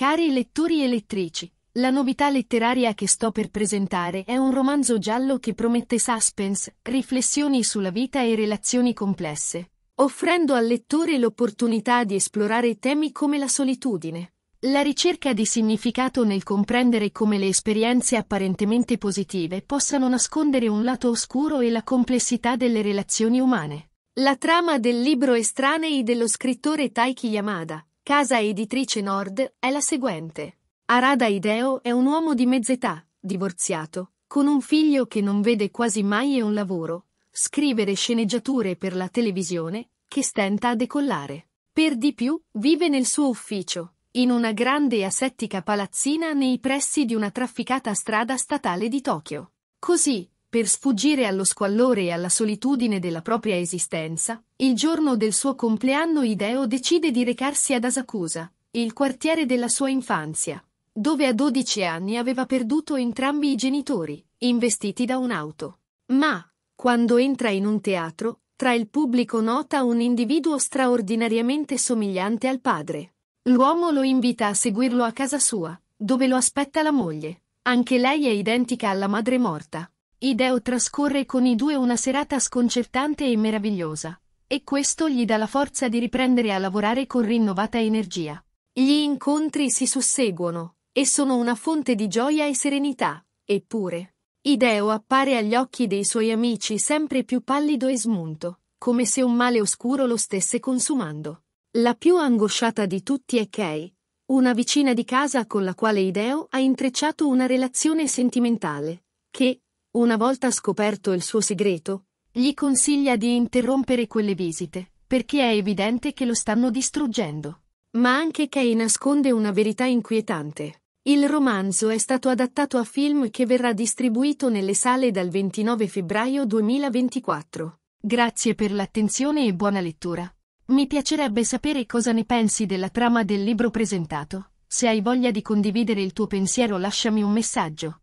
Cari lettori e lettrici, la novità letteraria che sto per presentare è un romanzo giallo che promette suspense, riflessioni sulla vita e relazioni complesse, offrendo al lettore l'opportunità di esplorare temi come la solitudine, la ricerca di significato nel comprendere come le esperienze apparentemente positive possano nascondere un lato oscuro e la complessità delle relazioni umane. La trama del libro Estranei dello scrittore Taiki Yamada casa editrice Nord è la seguente. Arada Ideo è un uomo di mezz'età, divorziato, con un figlio che non vede quasi mai e un lavoro, scrivere sceneggiature per la televisione, che stenta a decollare. Per di più, vive nel suo ufficio, in una grande e asettica palazzina nei pressi di una trafficata strada statale di Tokyo. Così, per sfuggire allo squallore e alla solitudine della propria esistenza, il giorno del suo compleanno Ideo decide di recarsi ad Asakusa, il quartiere della sua infanzia, dove a 12 anni aveva perduto entrambi i genitori, investiti da un'auto. Ma, quando entra in un teatro, tra il pubblico nota un individuo straordinariamente somigliante al padre. L'uomo lo invita a seguirlo a casa sua, dove lo aspetta la moglie. Anche lei è identica alla madre morta. Ideo trascorre con i due una serata sconcertante e meravigliosa, e questo gli dà la forza di riprendere a lavorare con rinnovata energia. Gli incontri si susseguono, e sono una fonte di gioia e serenità, eppure. Ideo appare agli occhi dei suoi amici sempre più pallido e smunto, come se un male oscuro lo stesse consumando. La più angosciata di tutti è Kay, una vicina di casa con la quale Ideo ha intrecciato una relazione sentimentale, che, una volta scoperto il suo segreto, gli consiglia di interrompere quelle visite, perché è evidente che lo stanno distruggendo. Ma anche Kay nasconde una verità inquietante. Il romanzo è stato adattato a film che verrà distribuito nelle sale dal 29 febbraio 2024. Grazie per l'attenzione e buona lettura. Mi piacerebbe sapere cosa ne pensi della trama del libro presentato. Se hai voglia di condividere il tuo pensiero lasciami un messaggio.